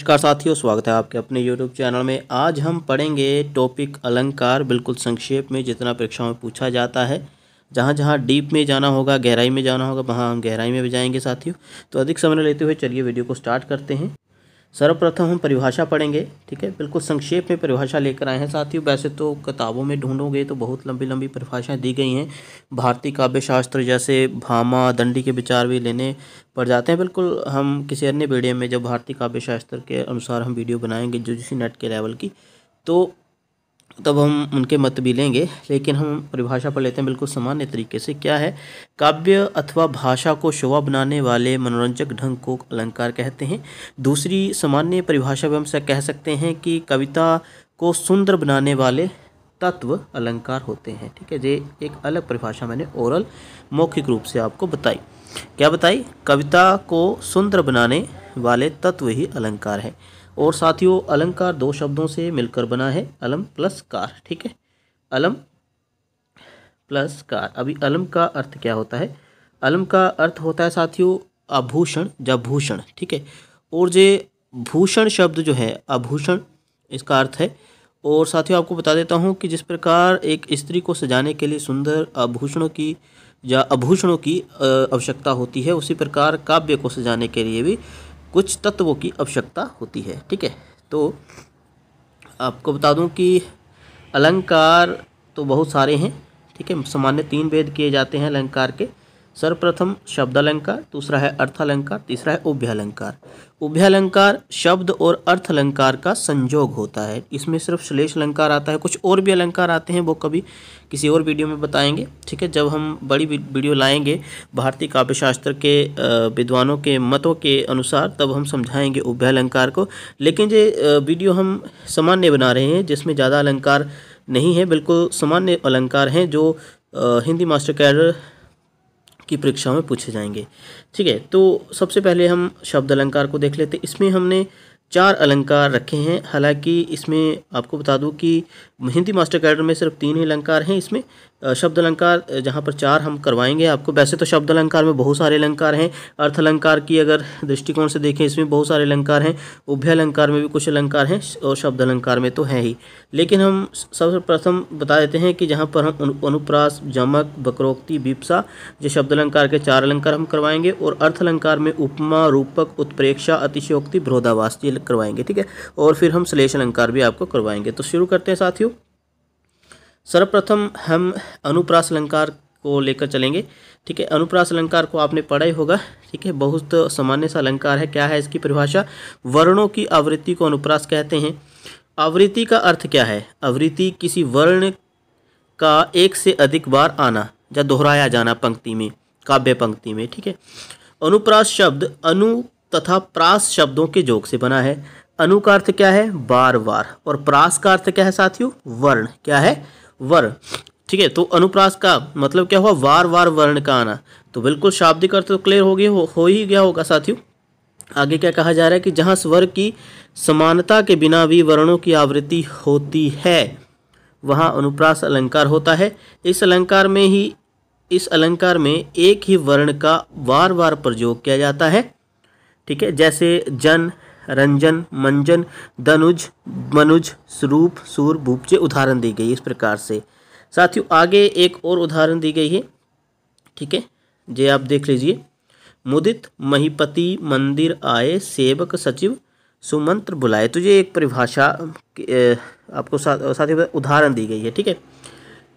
नमस्कार साथियों स्वागत है आपके अपने YouTube चैनल में आज हम पढ़ेंगे टॉपिक अलंकार बिल्कुल संक्षेप में जितना परीक्षाओं में पूछा जाता है जहाँ जहाँ डीप में जाना होगा गहराई में जाना होगा वहाँ हम गहराई में भी जाएंगे साथियों तो अधिक समय लेते हुए चलिए वीडियो को स्टार्ट करते हैं सर्वप्रथम हम परिभाषा पढ़ेंगे ठीक है बिल्कुल संक्षेप में परिभाषा लेकर आए हैं साथियों वैसे तो किताबों में ढूंढोगे तो बहुत लंबी लंबी परिभाषाएं दी गई हैं भारतीय काव्य शास्त्र जैसे भामा दंडी के विचार भी लेने पड़ जाते हैं बिल्कुल हम किसी अन्य वीडियो में जब भारतीय काव्य शास्त्र के अनुसार हम वीडियो बनाएंगे जो जिस नेट के लेवल की तो तब हम उनके मत भी लेंगे लेकिन हम परिभाषा पर लेते हैं बिल्कुल सामान्य तरीके से क्या है काव्य अथवा भाषा को शोभा बनाने वाले मनोरंजक ढंग को अलंकार कहते हैं दूसरी सामान्य परिभाषा में हम कह सकते हैं कि कविता को सुंदर बनाने वाले तत्व अलंकार होते हैं ठीक है ये एक अलग परिभाषा मैंने ओरल मौखिक रूप से आपको बताई क्या बताई कविता को सुंदर बनाने वाले तत्व ही अलंकार है और साथियों अलंकार दो शब्दों से मिलकर बना है अलम प्लस कार ठीक है अलम प्लस कार अभी अलम का अर्थ क्या होता है अलम का अर्थ होता है साथियों आभूषण या भूषण ठीक है और जे भूषण शब्द जो है आभूषण इसका अर्थ है और साथियों आपको बता देता हूँ कि जिस प्रकार एक स्त्री को सजाने के लिए सुंदर आभूषणों की या आभूषणों की आवश्यकता होती है उसी प्रकार काव्य को सजाने के लिए भी कुछ तत्वों की आवश्यकता होती है ठीक है तो आपको बता दूं कि अलंकार तो बहुत सारे हैं ठीक है सामान्य तीन भेद किए जाते हैं अलंकार के सर्वप्रथम शब्दालंकार दूसरा है अर्थालंकार तीसरा है उभ्यालंकार उभ्यालंकार शब्द और अर्थालंकार का संयोग होता है इसमें सिर्फ श्लेष अलंकार आता है कुछ और भी अलंकार आते हैं वो कभी किसी और वीडियो में बताएंगे ठीक है जब हम बड़ी वीडियो लाएंगे भारतीय काव्यशास्त्र के विद्वानों के मतों के अनुसार तब हम समझाएंगे उभ्यालंकार को लेकिन ये वीडियो हम सामान्य बना रहे हैं जिसमें ज़्यादा अलंकार नहीं है बिल्कुल सामान्य अलंकार हैं जो हिंदी मास्टर कैडर की परीक्षा में पूछे जाएंगे ठीक है तो सबसे पहले हम शब्द अलंकार को देख लेते इसमें हमने चार अलंकार रखे हैं हालांकि इसमें आपको बता दूं कि हिंदी मास्टर कैडर में सिर्फ तीन ही अलंकार हैं इसमें शब्द अलंकार जहाँ पर चार हम करवाएंगे आपको वैसे तो शब्द अलंकार में बहुत सारे अलंकार हैं अर्थ अलंकार की अगर दृष्टिकोण से देखें इसमें बहुत सारे अलंकार हैं उभय अलंकार में भी कुछ अलंकार हैं और शब्द अलंकार में तो हैं ही लेकिन हम सर्वप्रथम बता देते हैं कि जहाँ पर हम अनुप्रास जमक बकरोक्ति बिप्सा जो शब्द अलंकार के चार अलंकार हम करवाएंगे और अर्थ अलंकार में उपमा रूपक उत्प्रेक्षा अतिशयोक्ति भ्रोधावास ये करवाएंगे ठीक है और फिर हम श्लेष अलंकार भी आपको करवाएंगे तो शुरू करते हैं साथियों सर्वप्रथम हम अनुप्रास अलंकार को लेकर चलेंगे ठीक है अनुप्रास अलंकार को आपने पढ़ा ही होगा ठीक है बहुत सामान्य सा अलंकार है क्या है इसकी परिभाषा वर्णों की आवृत्ति को अनुप्रास कहते हैं आवृत्ति का अर्थ क्या है आवृत्ति किसी वर्ण का एक से अधिक बार आना या दोहराया जाना पंक्ति में काव्य पंक्ति में ठीक है अनुप्रास शब्द अनु तथा प्रास शब्दों के जोग से बना है अनु का अर्थ क्या है बार बार और प्रास का अर्थ क्या है साथियों वर्ण क्या है वर ठीक है तो अनुप्रास का मतलब क्या हुआ वार वार वर्ण का आना तो बिल्कुल शाब्दिक अर्थ तो क्लियर हो गया हो, हो ही गया होगा साथियों आगे क्या कहा जा रहा है कि जहाँ स्वर की समानता के बिना भी वर्णों की आवृत्ति होती है वहां अनुप्रास अलंकार होता है इस अलंकार में ही इस अलंकार में एक ही वर्ण का वार वार प्रयोग किया जाता है ठीक है जैसे जन रंजन मंजन धनुज मनुज स्वरूप सूर भूपचे उदाहरण दी गई इस प्रकार से साथियों आगे एक और उदाहरण दी गई है ठीक है जे आप देख लीजिए मुदित महीपति मंदिर आए सेवक सचिव सुमंत्र बुलाए तो ये एक परिभाषा आपको साथ साथियों उदाहरण दी गई है ठीक है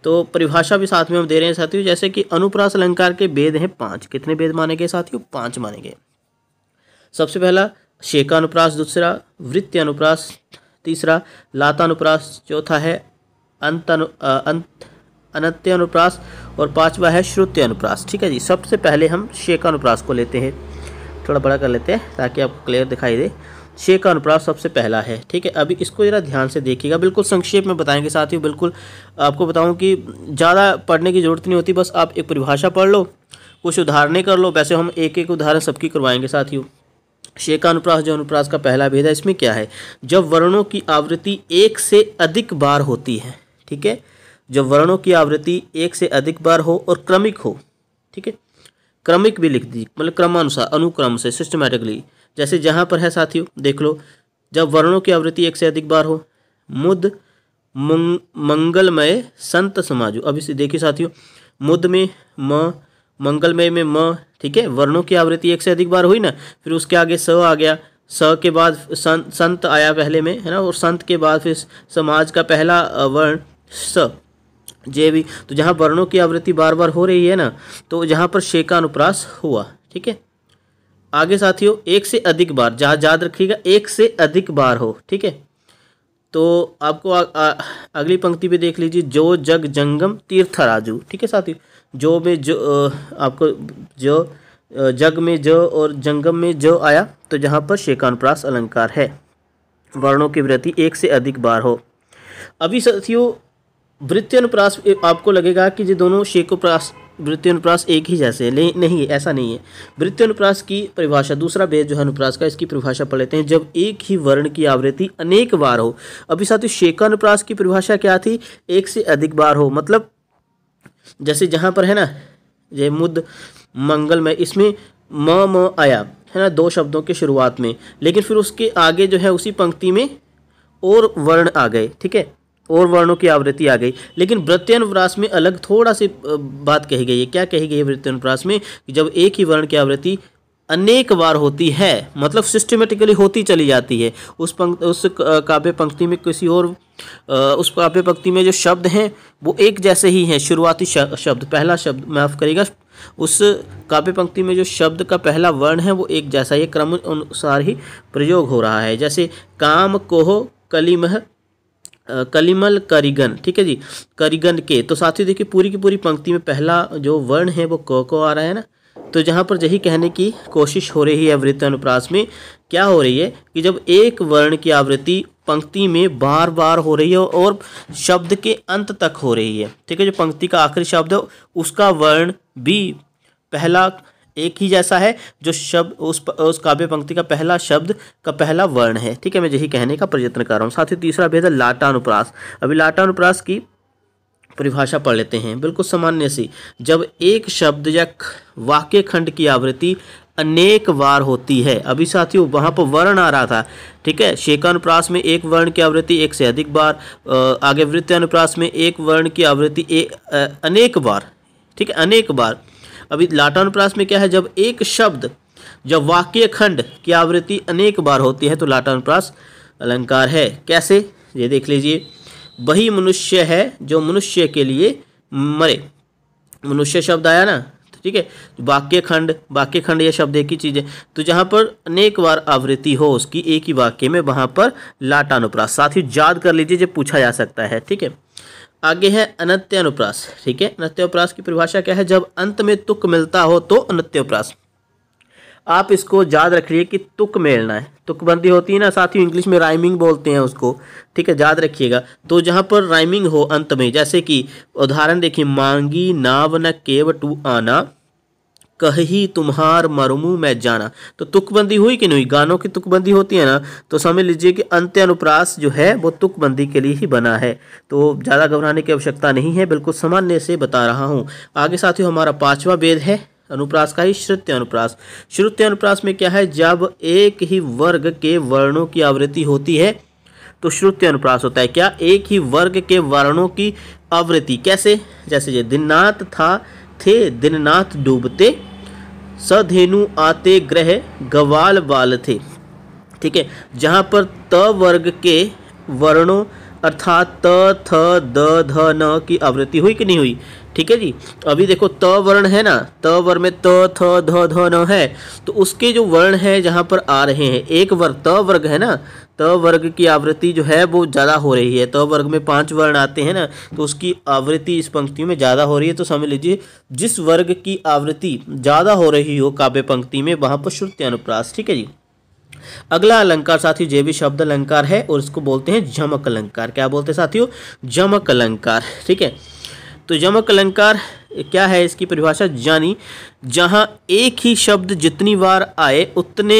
तो परिभाषा भी साथ में हम दे रहे हैं साथियों जैसे कि अनुप्रास अलंकार के वेद हैं पांच कितने वेद माने गए साथियों पांच माने गए सबसे पहला शेखानुप्रास अनुप्रास दूसरा वृत्ति अनुप्रास तीसरा लाता अनुप्रास चौथा है अंत अनु अंत अनुप्रास और पांचवा है श्रुत्य अनुप्रास ठीक है जी सबसे पहले हम शेखानुप्रास अनुप्रास को लेते हैं थोड़ा बड़ा कर लेते हैं ताकि आपको क्लियर दिखाई दे शेख अनुप्रास सबसे पहला है ठीक है अभी इसको ज़रा ध्यान से देखिएगा बिल्कुल संक्षेप में बताएंगे साथ ही बिल्कुल आपको बताऊं कि ज़्यादा पढ़ने की ज़रूरत नहीं होती बस आप एक परिभाषा पढ़ लो कुछ उदाहरणें कर लो वैसे हम एक एक उदाहरण सबकी करवाएंगे साथियों शेखानुप्रास जो अनुप्रास का पहला भेद है इसमें क्या है जब वर्णों की आवृत्ति एक से अधिक बार होती है ठीक है जब वर्णों की आवृत्ति एक से अधिक बार हो और क्रमिक हो ठीक है क्रमिक भी लिख दीजिए मतलब क्रमानुसार अनुक्रम से सिस्टमेटिकली जैसे जहाँ पर है साथियों देख लो जब वर्णों की आवृत्ति एक से अधिक बार हो मुद मंगलमय संत समाजो अब इसे देखिए साथियों मुद में म मंगलमय में म ठीक है वर्णों की आवृत्ति एक से अधिक बार हुई ना फिर उसके आगे स आ गया स के बाद संत संत आया पहले में है ना और संत के बाद फिर समाज का पहला वर्ण स जे भी तो जहाँ वर्णों की आवृत्ति बार बार हो रही है ना तो जहाँ पर शे का अनुप्रास हुआ ठीक है आगे साथियों एक से अधिक बार जहाँ याद रखिएगा एक से अधिक बार हो ठीक है तो आपको आ, आ, अगली पंक्ति पे देख लीजिए जो जग जंगम तीर्थराजू ठीक है साथियों जो में जो आपको जो जग में ज और जंगम में ज आया तो जहाँ पर शेखानुप्रास अलंकार है वर्णों की वृत्ति एक से अधिक बार हो अभी साथियों वृत्ति अनुप्रास आपको लगेगा कि ये दोनों शेकोप्रास अनुप्रास एक ही जैसे हैं नहीं है ऐसा नहीं है अनुप्रास की परिभाषा दूसरा भेद जो है अनुप्रास का इसकी परिभाषा पढ़ लेते हैं जब एक ही वर्ण की आवृत्ति अनेक बार हो अभी साथियों शेखानुप्रास शेकानुप्रास की परिभाषा क्या थी एक से अधिक बार हो मतलब जैसे जहाँ पर है ना ये मुद मंगल में इसमें म म आया है ना दो शब्दों के शुरुआत में लेकिन फिर उसके आगे जो है उसी पंक्ति में और वर्ण आ गए ठीक है और वर्णों की आवृत्ति आ गई लेकिन वृत्त्यनुप्रास में अलग थोड़ा सी बात कही गई है क्या कही गई है वृत्त्यनुप्रास में जब एक ही वर्ण की आवृत्ति अनेक बार होती है मतलब सिस्टमेटिकली होती चली जाती है उस पंक्त उस काव्य पंक्ति में किसी और उस काव्य पंक्ति में जो शब्द हैं वो एक जैसे ही हैं शुरुआती शब्द पहला शब्द माफ़ करेगा उस काव्य पंक्ति में जो शब्द का पहला वर्ण है वो एक जैसा ये क्रम अनुसार ही प्रयोग हो रहा है जैसे काम कोह कलिमह कलिमल करिगन ठीक है जी करिगन के तो साथ ही देखिए पूरी की पूरी पंक्ति में पहला जो वर्ण है वो क को आ रहा है ना तो जहाँ पर यही कहने की कोशिश हो रही है वृत्त अनुप्रास में क्या हो रही है कि जब एक वर्ण की आवृत्ति पंक्ति में बार बार हो रही है और शब्द के अंत तक हो रही है ठीक है जो पंक्ति का आखिरी शब्द है उसका वर्ण भी पहला एक ही जैसा है जो शब्द उस उस काव्य पंक्ति का पहला शब्द का पहला वर्ण है ठीक है मैं यही कहने का प्रयत्न कर रहा हूँ साथ ही तीसरा भेद है लाटानुप्रास अभी लाटानुप्रास की परिभाषा पढ़ लेते हैं बिल्कुल सामान्य सी जब एक शब्द या वाक्य खंड की आवृत्ति अनेक बार होती है अभी साथियों वहाँ पर वर्ण आ रहा था ठीक है शेखानुप्रास में एक वर्ण की आवृत्ति एक से अधिक बार आगे वृत्तानुप्रास में एक वर्ण की आवृत्ति एक अनेक बार ठीक है अनेक बार अभी लाटानुप्रास में क्या है जब एक शब्द जब वाक्य खंड की आवृत्ति अनेक बार होती है तो लाटानुप्रास अलंकार है कैसे ये देख लीजिए वही मनुष्य है जो मनुष्य के लिए मरे मनुष्य शब्द आया ना तो ठीक है वाक्य खंड वाक्य खंड यह शब्द एक ही चीज़ है तो जहां पर अनेक बार आवृत्ति हो उसकी एक ही वाक्य में वहां पर लाटानुप्रास अनुप्रास साथ ही याद कर लीजिए जो पूछा जा सकता है ठीक है आगे है अनत्य अनुप्रास ठीक है अनुप्रास की परिभाषा क्या है जब अंत में तुक मिलता हो तो अनुप्रास आप इसको याद रखिए कि तुक मेलना है तुकबंदी होती है ना साथ ही इंग्लिश में राइमिंग बोलते हैं उसको ठीक है याद रखिएगा तो जहाँ पर राइमिंग हो अंत में जैसे कि उदाहरण देखिए मांगी नाव न केव टू आना कही तुम्हार मरमू मैं जाना तो तुकबंदी हुई कि नहीं गानों की तुकबंदी होती है ना तो समझ लीजिए कि अंत्य अनुप्रास जो है वो तुकबंदी के लिए ही बना है तो ज़्यादा घबराने की आवश्यकता नहीं है बिल्कुल सामान्य से बता रहा हूँ आगे साथियों हमारा पाँचवा वेद है अनुप्रास का ही श्रुत्य अनुप्रास श्रुत्य अनुप्रास में क्या है जब एक ही वर्ग के वर्णों की आवृत्ति होती है तो श्रुत्य अनुप्रास होता है क्या एक ही वर्ग के वर्णों की आवृत्ति कैसे जैसे ये दिननाथ था थे दिननाथ डूबते सधेनु आते ग्रह गवाल बाल थे ठीक है जहाँ पर त वर्ग के वर्णों अर्थात त थ द ध न की आवृत्ति हुई कि नहीं हुई ठीक है जी तो अभी देखो त वर्ण है ना त वर्ण में त थ ध ध न है तो उसके जो वर्ण है जहाँ पर आ रहे हैं एक वर्ग त वर्ग है ना त वर्ग की आवृत्ति जो है वो ज़्यादा हो रही है त वर्ग में पांच वर्ण आते हैं ना तो उसकी आवृत्ति इस पंक्ति में ज़्यादा हो रही है तो समझ लीजिए जिस वर्ग की आवृत्ति ज़्यादा हो रही हो काव्य पंक्ति में वहाँ पर श्रुति अनुप्रास ठीक है जी अगला अलंकार साथियों जे भी शब्द अलंकार है और इसको बोलते हैं झमक अलंकार क्या बोलते हैं साथियों झमक अलंकार ठीक है तो यमक अलंकार क्या है इसकी परिभाषा जानी जहाँ एक ही शब्द जितनी बार आए उतने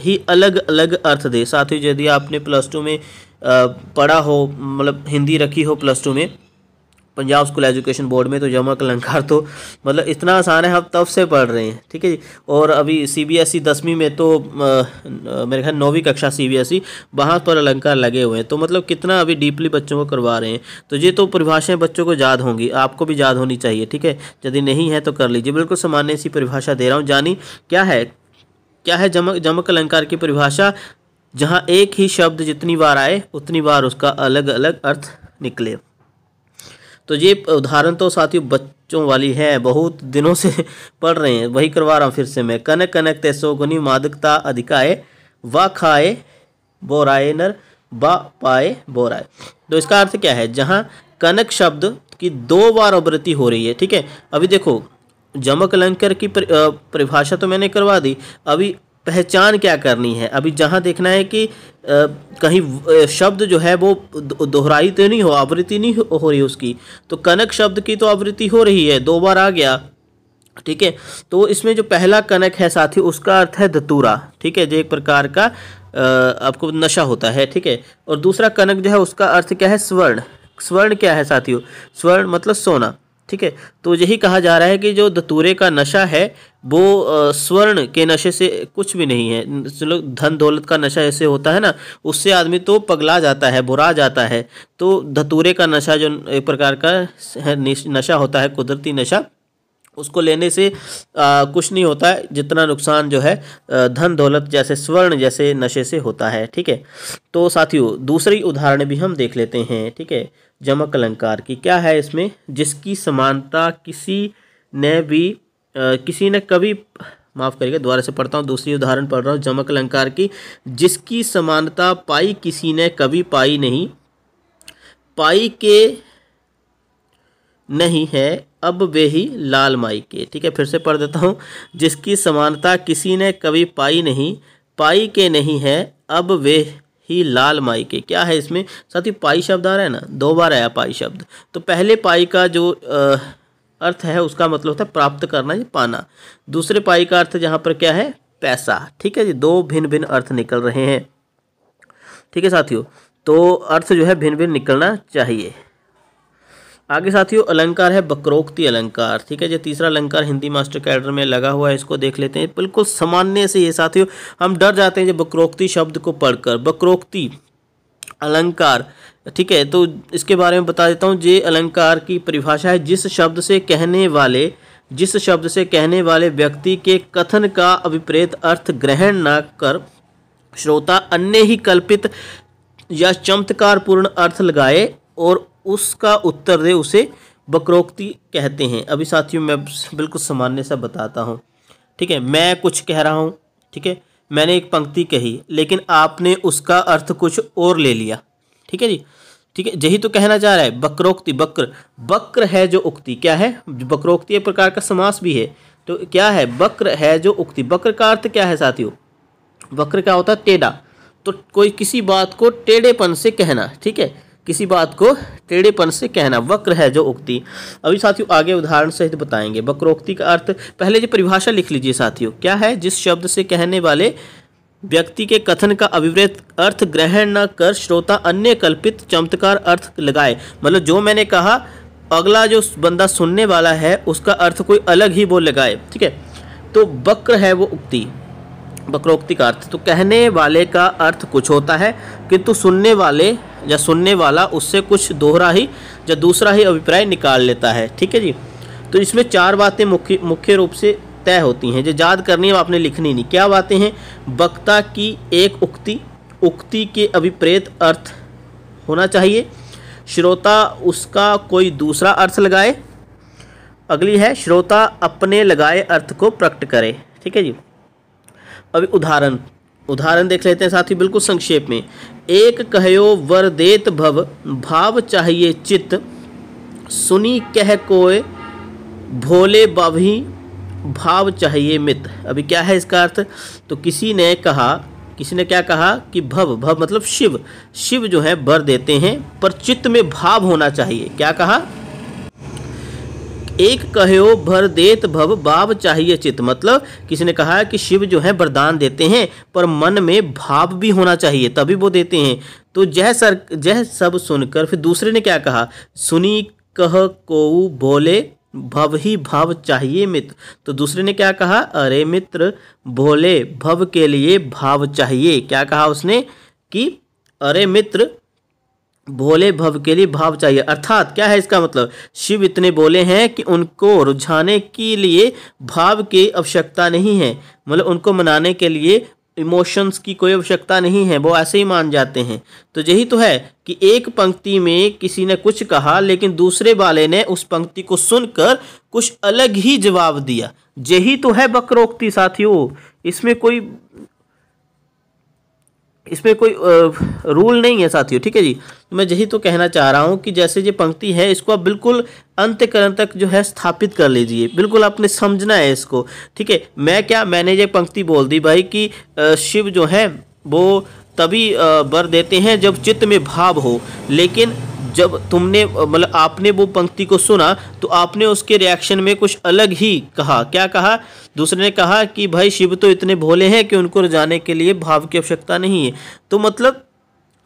ही अलग अलग अर्थ दे साथ ही यदि आपने प्लस टू में पढ़ा हो मतलब हिंदी रखी हो प्लस टू में पंजाब स्कूल एजुकेशन बोर्ड में तो जमा कलंकार तो मतलब इतना आसान है हम तब से पढ़ रहे हैं ठीक है जी और अभी सी बी एस ई दसवीं में तो आ, मेरे ख्याल नौवीं कक्षा सी बी एस ई वहाँ पर अलंकार लगे हुए हैं तो मतलब कितना अभी डीपली बच्चों को करवा रहे हैं तो ये तो परिभाषाएँ बच्चों को याद होंगी आपको भी याद होनी चाहिए ठीक है यदि नहीं है तो कर लीजिए बिल्कुल सामान्य सी परिभाषा दे रहा हूँ जानी क्या है क्या है जमक जमक अलंकार की परिभाषा जहाँ एक ही शब्द जितनी बार आए उतनी बार उसका अलग अलग अर्थ निकले तो ये उदाहरण तो साथियों बच्चों वाली है बहुत दिनों से पढ़ रहे हैं वही करवा रहा हूँ फिर से मैं कनक कनक तेसो गुनी मादकता अधिकाए व खाए बोराए नर व पाए बोराए तो इसका अर्थ क्या है जहाँ कनक शब्द की दो बार अवृत्ति हो रही है ठीक है अभी देखो जमक अलंकर की परिभाषा तो मैंने करवा दी अभी पहचान क्या करनी है अभी जहाँ देखना है कि आ, कहीं शब्द जो है वो दोहराई तो नहीं हो आवृत्ति नहीं हो रही उसकी तो कनक शब्द की तो आवृत्ति हो रही है दो बार आ गया ठीक है तो इसमें जो पहला कनक है साथी उसका अर्थ है धतूरा ठीक है जो एक प्रकार का आपको नशा होता है ठीक है और दूसरा कनक जो है उसका अर्थ क्या है स्वर्ण स्वर्ण क्या है साथियों स्वर्ण मतलब सोना ठीक है तो यही कहा जा रहा है कि जो दतूरे का नशा है वो स्वर्ण के नशे से कुछ भी नहीं है चलो धन दौलत का नशा ऐसे होता है ना उससे आदमी तो पगला जाता है बुरा जाता है तो धतूरे का नशा जो एक प्रकार का नशा होता है कुदरती नशा उसको लेने से आ, कुछ नहीं होता है जितना नुकसान जो है धन दौलत जैसे स्वर्ण जैसे नशे से होता है ठीक है तो साथियों दूसरी उदाहरण भी हम देख लेते हैं ठीक है जमक अलंकार की क्या है इसमें जिसकी समानता किसी ने भी आ, किसी ने कभी माफ़ करिएगा दोबारा से पढ़ता हूँ दूसरी उदाहरण पढ़ रहा हूँ जमक अलंकार की जिसकी समानता पाई किसी ने कभी पाई नहीं पाई के नहीं है अब वे ही लाल माई के ठीक है फिर से पढ़ देता हूँ जिसकी समानता किसी ने कभी पाई नहीं पाई के नहीं है अब वे ही लाल माई के क्या है इसमें साथ ही पाई शब्द आ रहा है ना दो बार आया पाई शब्द तो पहले पाई का जो आ, अर्थ है उसका मतलब होता है प्राप्त करना या पाना दूसरे पाई का अर्थ यहाँ पर क्या है पैसा ठीक है जी दो भिन्न भिन्न अर्थ निकल रहे हैं ठीक है साथियों तो अर्थ जो है भिन्न भिन्न निकलना चाहिए आगे साथियों अलंकार है बकरोक्ति अलंकार ठीक है जो तीसरा अलंकार हिंदी मास्टर कैडर में लगा हुआ है इसको देख लेते हैं बिल्कुल सामान्य से ये साथियों हम डर जाते हैं जो बकरोक्ति शब्द को पढ़कर बकरोक्ति अलंकार ठीक है तो इसके बारे में बता देता हूँ ये अलंकार की परिभाषा है जिस शब्द से कहने वाले जिस शब्द से कहने वाले व्यक्ति के कथन का अभिप्रेत अर्थ ग्रहण न कर श्रोता अन्य ही कल्पित या चमत्कारपूर्ण अर्थ लगाए और उसका उत्तर दे उसे बकरोक्ति कहते हैं अभी साथियों मैं बिल्कुल सामान्य सा बताता हूँ ठीक है मैं कुछ कह रहा हूँ ठीक है मैंने एक पंक्ति कही लेकिन आपने उसका अर्थ कुछ और ले लिया ठीक है जी ठीक है यही तो कहना चाह रहा है बकरोक्ति बक्र बक्र है जो उक्ति क्या है बकरोक्ति एक प्रकार का समास भी है तो क्या है बक्र है जो उक्ति बक्र का अर्थ क्या है साथियों वक्र क्या होता है टेढ़ा तो कोई किसी बात को टेढ़ेपन से कहना ठीक है किसी बात को टेढ़ेपन से कहना वक्र है जो उक्ति अभी साथियों आगे उदाहरण सहित बताएंगे वक्रोक्ति का अर्थ पहले जो परिभाषा लिख लीजिए साथियों क्या है जिस शब्द से कहने वाले व्यक्ति के कथन का अभिवृत अर्थ ग्रहण न कर श्रोता अन्य कल्पित चमत्कार अर्थ लगाए मतलब जो मैंने कहा अगला जो बंदा सुनने वाला है उसका अर्थ कोई अलग ही वो लगाए ठीक है तो वक्र है वो उक्ति वक्रोक्ति का अर्थ तो कहने वाले का अर्थ कुछ होता है किंतु सुनने वाले या सुनने वाला उससे कुछ दोहरा ही या दूसरा ही अभिप्राय निकाल लेता है ठीक है जी तो इसमें चार बातें मुख्य मुख्य रूप से तय होती हैं जो याद करनी है आपने लिखनी नहीं क्या बातें हैं वक्ता की एक उक्ति उक्ति के अभिप्रेत अर्थ होना चाहिए श्रोता उसका कोई दूसरा अर्थ लगाए अगली है श्रोता अपने लगाए अर्थ को प्रकट करे ठीक है जी अभी उदाहरण उदाहरण देख लेते हैं साथी बिल्कुल संक्षेप में एक वर देत भव भाव चाहिए चित सुनी कह कोय भोले बाभी भाव चाहिए मित अभी क्या है इसका अर्थ तो किसी ने कहा किसी ने क्या कहा कि भव भव मतलब शिव शिव जो है वर देते हैं पर चित्त में भाव होना चाहिए क्या कहा एक कहो भर देत भव भाव चाहिए चित मतलब किसी ने कहा कि शिव जो है वरदान देते हैं पर मन में भाव भी होना चाहिए तभी वो देते हैं तो जय सर जय सब सुनकर फिर दूसरे ने क्या कहा सुनी कह को बोले भव ही भाव चाहिए मित्र तो दूसरे ने क्या कहा अरे मित्र भोले भव के लिए भाव चाहिए क्या कहा उसने कि अरे मित्र भोले भव के लिए भाव चाहिए अर्थात क्या है इसका मतलब शिव इतने बोले हैं कि उनको रुझाने के लिए भाव की आवश्यकता नहीं है मतलब उनको मनाने के लिए इमोशंस की कोई आवश्यकता नहीं है वो ऐसे ही मान जाते हैं तो यही तो है कि एक पंक्ति में किसी ने कुछ कहा लेकिन दूसरे वाले ने उस पंक्ति को सुनकर कुछ अलग ही जवाब दिया यही तो है बकरोक्ति साथियों इसमें कोई इसमें कोई रूल नहीं है साथियों ठीक है जी तो मैं यही तो कहना चाह रहा हूँ कि जैसे ये पंक्ति है इसको आप बिल्कुल अंत्यकरण तक जो है स्थापित कर लीजिए बिल्कुल आपने समझना है इसको ठीक है मैं क्या मैंने ये पंक्ति बोल दी भाई कि शिव जो है वो तभी बर देते हैं जब चित्त में भाव हो लेकिन जब तुमने मतलब आपने वो पंक्ति को सुना तो आपने उसके रिएक्शन में कुछ अलग ही कहा क्या कहा दूसरे ने कहा कि भाई शिव तो इतने भोले हैं कि उनको जाने के लिए भाव की आवश्यकता नहीं है तो मतलब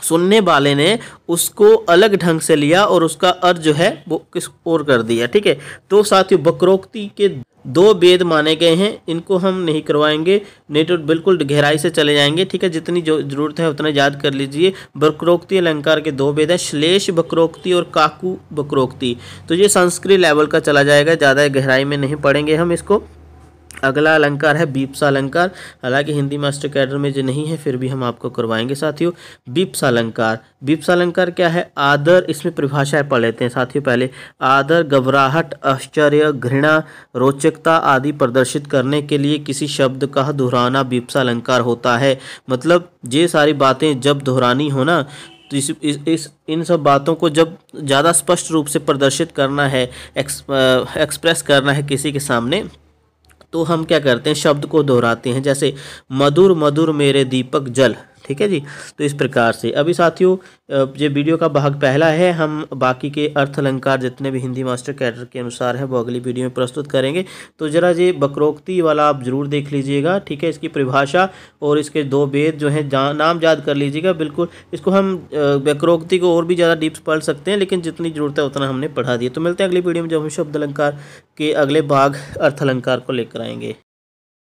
सुनने वाले ने उसको अलग ढंग से लिया और उसका अर्थ जो है वो किस और कर दिया ठीक है तो साथियों बकरोक्ति के दो वेद माने गए हैं इनको हम नहीं करवाएंगे नहीं तो बिल्कुल गहराई से चले जाएंगे ठीक है जितनी जो जरूरत है उतना याद कर लीजिए बक्रोक्ति अलंकार के दो वेद हैं श्लेष बक्रोक्ति और काकू बक्रोक्ति तो ये संस्कृत लेवल का चला जाएगा ज़्यादा गहराई में नहीं पढ़ेंगे हम इसको अगला अलंकार है बीपसा अलंकार हालांकि हिंदी मास्टर कैडर में जो नहीं है फिर भी हम आपको करवाएंगे साथियों बीपसा अलंकार बीपसा अलंकार क्या है आदर इसमें परिभाषाएं पढ़ लेते हैं साथियों पहले आदर घबराहट आश्चर्य घृणा रोचकता आदि प्रदर्शित करने के लिए किसी शब्द का दोहराना बीपसा अलंकार होता है मतलब ये सारी बातें जब दोहरानी हो ना तो इस, इस, इस इन सब बातों को जब ज़्यादा स्पष्ट रूप से प्रदर्शित करना है एक्स, एक्सप्रेस करना है किसी के सामने तो हम क्या करते हैं शब्द को दोहराते हैं जैसे मधुर मधुर मेरे दीपक जल ठीक है जी तो इस प्रकार से अभी साथियों ये वीडियो का भाग पहला है हम बाकी के अर्थ अलंकार जितने भी हिंदी मास्टर कैडर के अनुसार है वो अगली वीडियो में प्रस्तुत करेंगे तो ज़रा ये बकरोक्ति वाला आप ज़रूर देख लीजिएगा ठीक है इसकी परिभाषा और इसके दो वेद जो हैं जा, नाम याद कर लीजिएगा बिल्कुल इसको हम बकरोक्ति को और भी ज़्यादा डीप्स पढ़ सकते हैं लेकिन जितनी ज़रूरत है उतना हमने पढ़ा दिया तो मिलते हैं अगली वीडियो में जब हम शब्द अलंकार के अगले भाग अर्थ अलंकार को लेकर आएंगे